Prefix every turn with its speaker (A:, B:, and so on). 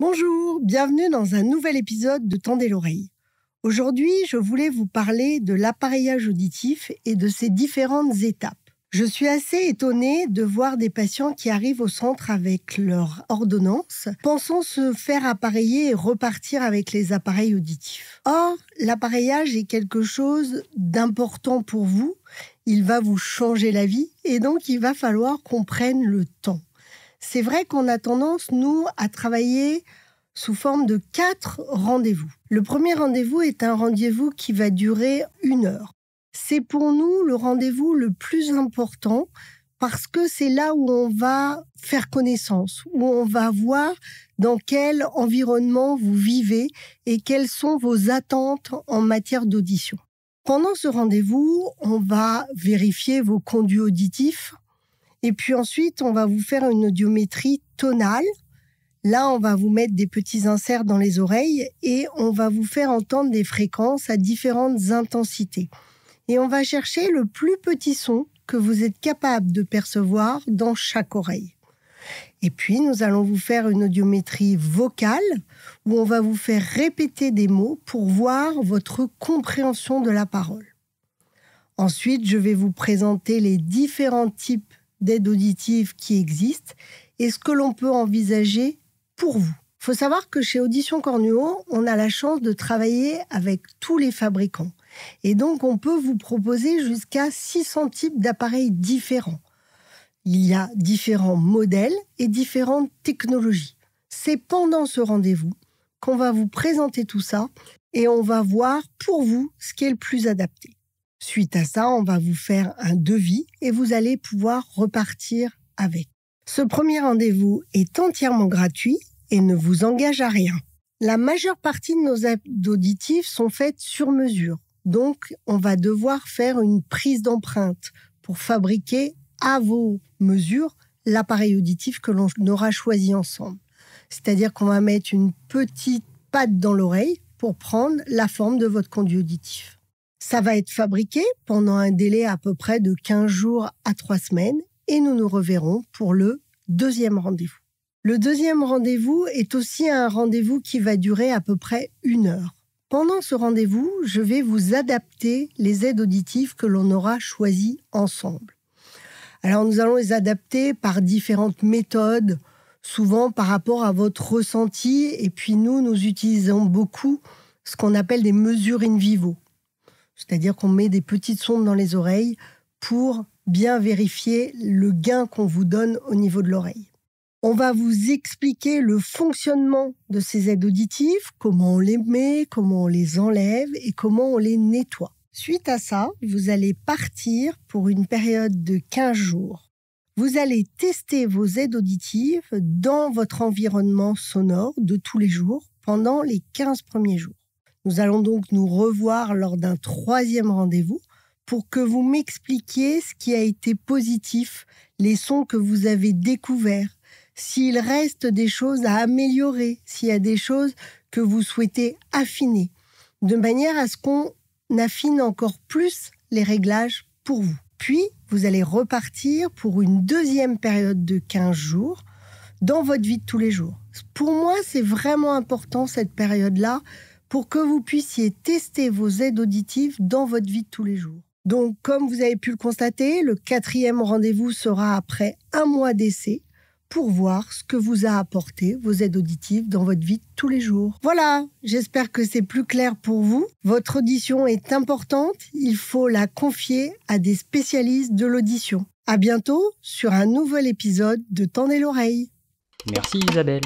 A: Bonjour, bienvenue dans un nouvel épisode de Tendez l'oreille. Aujourd'hui, je voulais vous parler de l'appareillage auditif et de ses différentes étapes. Je suis assez étonnée de voir des patients qui arrivent au centre avec leur ordonnance, pensant se faire appareiller et repartir avec les appareils auditifs. Or, l'appareillage est quelque chose d'important pour vous, il va vous changer la vie et donc il va falloir qu'on prenne le temps c'est vrai qu'on a tendance, nous, à travailler sous forme de quatre rendez-vous. Le premier rendez-vous est un rendez-vous qui va durer une heure. C'est pour nous le rendez-vous le plus important parce que c'est là où on va faire connaissance, où on va voir dans quel environnement vous vivez et quelles sont vos attentes en matière d'audition. Pendant ce rendez-vous, on va vérifier vos conduits auditifs, et puis ensuite, on va vous faire une audiométrie tonale. Là, on va vous mettre des petits inserts dans les oreilles et on va vous faire entendre des fréquences à différentes intensités. Et on va chercher le plus petit son que vous êtes capable de percevoir dans chaque oreille. Et puis, nous allons vous faire une audiométrie vocale où on va vous faire répéter des mots pour voir votre compréhension de la parole. Ensuite, je vais vous présenter les différents types d'aide auditive qui existe et ce que l'on peut envisager pour vous. Il faut savoir que chez Audition Cornuo, on a la chance de travailler avec tous les fabricants. Et donc, on peut vous proposer jusqu'à 600 types d'appareils différents. Il y a différents modèles et différentes technologies. C'est pendant ce rendez-vous qu'on va vous présenter tout ça et on va voir pour vous ce qui est le plus adapté. Suite à ça, on va vous faire un devis et vous allez pouvoir repartir avec. Ce premier rendez-vous est entièrement gratuit et ne vous engage à rien. La majeure partie de nos aides auditives sont faites sur mesure. Donc, on va devoir faire une prise d'empreinte pour fabriquer à vos mesures l'appareil auditif que l'on aura choisi ensemble. C'est-à-dire qu'on va mettre une petite patte dans l'oreille pour prendre la forme de votre conduit auditif. Ça va être fabriqué pendant un délai à peu près de 15 jours à 3 semaines et nous nous reverrons pour le deuxième rendez-vous. Le deuxième rendez-vous est aussi un rendez-vous qui va durer à peu près une heure. Pendant ce rendez-vous, je vais vous adapter les aides auditives que l'on aura choisies ensemble. Alors nous allons les adapter par différentes méthodes, souvent par rapport à votre ressenti, et puis nous, nous utilisons beaucoup ce qu'on appelle des mesures in vivo. C'est-à-dire qu'on met des petites sondes dans les oreilles pour bien vérifier le gain qu'on vous donne au niveau de l'oreille. On va vous expliquer le fonctionnement de ces aides auditives, comment on les met, comment on les enlève et comment on les nettoie. Suite à ça, vous allez partir pour une période de 15 jours. Vous allez tester vos aides auditives dans votre environnement sonore de tous les jours pendant les 15 premiers jours. Nous allons donc nous revoir lors d'un troisième rendez-vous pour que vous m'expliquiez ce qui a été positif, les sons que vous avez découverts, s'il reste des choses à améliorer, s'il y a des choses que vous souhaitez affiner, de manière à ce qu'on affine encore plus les réglages pour vous. Puis, vous allez repartir pour une deuxième période de 15 jours dans votre vie de tous les jours. Pour moi, c'est vraiment important cette période-là pour que vous puissiez tester vos aides auditives dans votre vie de tous les jours. Donc, comme vous avez pu le constater, le quatrième rendez-vous sera après un mois d'essai pour voir ce que vous a apporté vos aides auditives dans votre vie de tous les jours. Voilà, j'espère que c'est plus clair pour vous. Votre audition est importante, il faut la confier à des spécialistes de l'audition. À bientôt sur un nouvel épisode de Tendez l'oreille. Merci Isabelle.